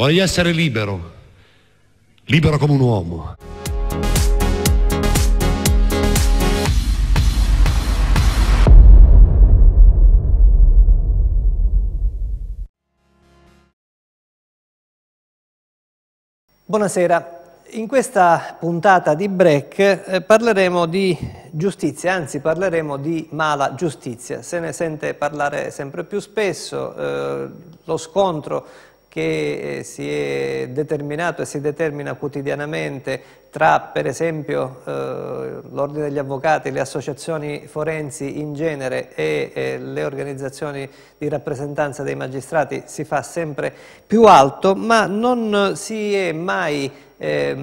Voglio essere libero, libero come un uomo. Buonasera. In questa puntata di break eh, parleremo di giustizia, anzi parleremo di mala giustizia. Se ne sente parlare sempre più spesso, eh, lo scontro che eh, si è determinato e si determina quotidianamente tra per esempio eh, l'Ordine degli Avvocati, le associazioni forensi in genere e eh, le organizzazioni di rappresentanza dei magistrati si fa sempre più alto, ma non si è mai eh,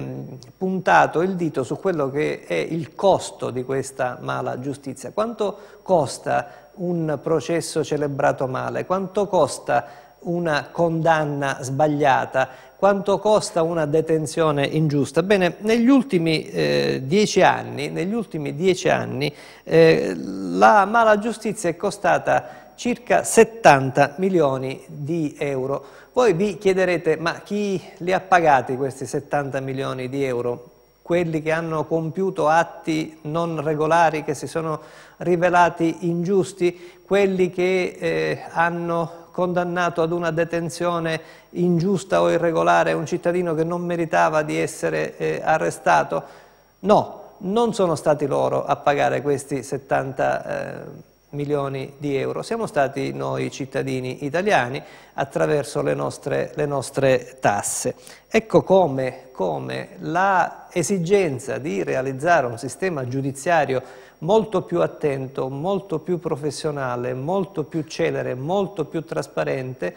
puntato il dito su quello che è il costo di questa mala giustizia. Quanto costa un processo celebrato male? Quanto costa una condanna sbagliata, quanto costa una detenzione ingiusta. Bene, negli ultimi eh, dieci anni, ultimi dieci anni eh, la mala giustizia è costata circa 70 milioni di euro. Voi vi chiederete, ma chi li ha pagati questi 70 milioni di euro? quelli che hanno compiuto atti non regolari, che si sono rivelati ingiusti, quelli che eh, hanno condannato ad una detenzione ingiusta o irregolare un cittadino che non meritava di essere eh, arrestato? No, non sono stati loro a pagare questi 70 eh, milioni di euro. Siamo stati noi cittadini italiani attraverso le nostre, le nostre tasse. Ecco come, come l'esigenza di realizzare un sistema giudiziario molto più attento, molto più professionale, molto più celere, molto più trasparente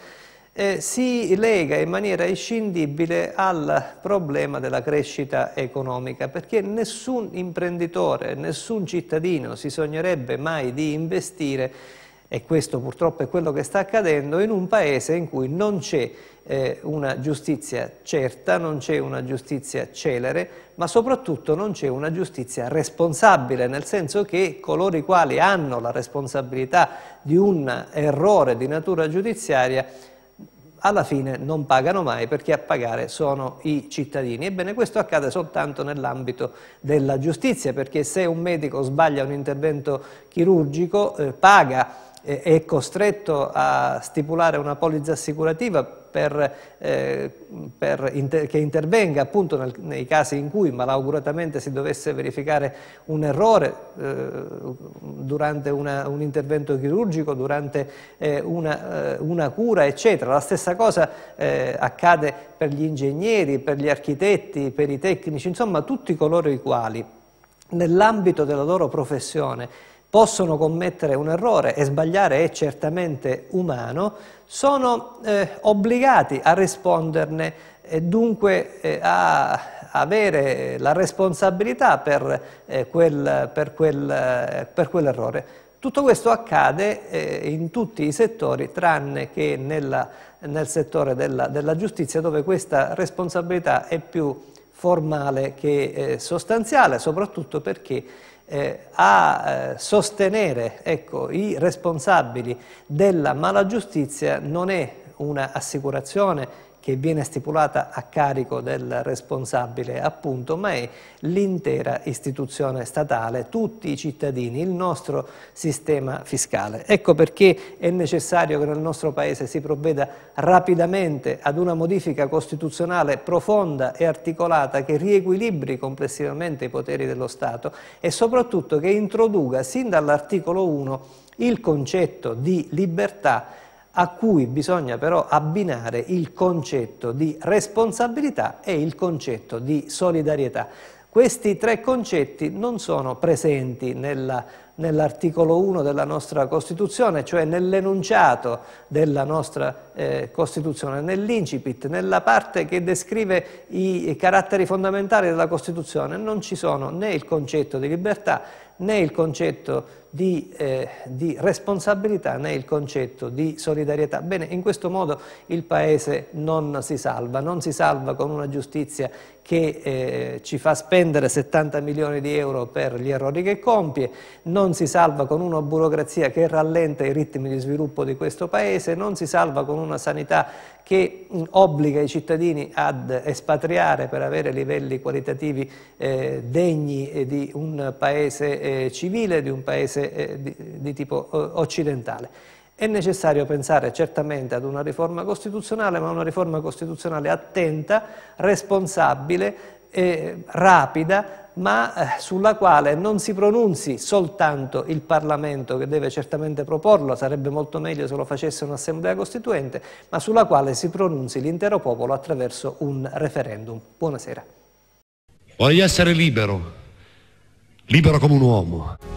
eh, si lega in maniera inscindibile al problema della crescita economica, perché nessun imprenditore, nessun cittadino si sognerebbe mai di investire e questo purtroppo è quello che sta accadendo, in un paese in cui non c'è eh, una giustizia certa, non c'è una giustizia celere, ma soprattutto non c'è una giustizia responsabile, nel senso che coloro i quali hanno la responsabilità di un errore di natura giudiziaria alla fine non pagano mai perché a pagare sono i cittadini. Ebbene questo accade soltanto nell'ambito della giustizia perché se un medico sbaglia un intervento chirurgico eh, paga è costretto a stipulare una polizza assicurativa per, eh, per inter che intervenga appunto nel, nei casi in cui malauguratamente si dovesse verificare un errore eh, durante una, un intervento chirurgico, durante eh, una, eh, una, cura, eccetera. La stessa cosa eh, accade per gli ingegneri, per gli architetti, per i tecnici, insomma tutti coloro i quali nell'ambito della loro professione possono commettere un errore e sbagliare è certamente umano, sono eh, obbligati a risponderne e dunque eh, a avere la responsabilità per, eh, quel, per, quel, eh, quell'errore. Tutto questo accade eh, in tutti i settori tranne che nella, nel settore della, della, giustizia dove questa responsabilità è più formale che eh, sostanziale, soprattutto perché eh, a eh, sostenere ecco, i responsabili della mala giustizia non è un'assicurazione che viene stipulata a carico del responsabile appunto, ma è l'intera istituzione statale, tutti i cittadini, il nostro sistema fiscale. Ecco perché è necessario che nel nostro Paese si provveda rapidamente ad una modifica costituzionale profonda e articolata che riequilibri complessivamente i poteri dello Stato e soprattutto che introduca sin dall'articolo 1 il concetto di libertà a cui bisogna però abbinare il concetto di responsabilità e il concetto di solidarietà. Questi tre concetti non sono presenti nell'articolo 1 della nostra Costituzione, cioè nell'enunciato della nostra eh, Costituzione, nell'incipit, nella parte che descrive i, i caratteri fondamentali della Costituzione, non ci sono né il concetto di libertà né il concetto di, eh, di, responsabilità né il concetto di solidarietà. Bene, in questo modo il Paese non si salva, non si salva con una giustizia che eh, ci fa spendere 70 milioni di euro per gli errori che compie, non si salva con una burocrazia che rallenta i ritmi di sviluppo di questo Paese, non si salva con una sanità che obbliga i cittadini ad espatriare per avere livelli qualitativi eh, degni eh, di un paese eh, civile, di un paese eh, di, di, tipo eh, occidentale. È necessario pensare certamente ad una riforma costituzionale, ma una riforma costituzionale attenta, responsabile, eh, rapida, ma eh, sulla quale non si pronunzi soltanto il Parlamento che deve certamente proporlo, sarebbe molto meglio se lo facesse un'assemblea costituente, ma sulla quale si pronunzi l'intero popolo attraverso un referendum. Buonasera. Voglio essere libero, libero come un uomo.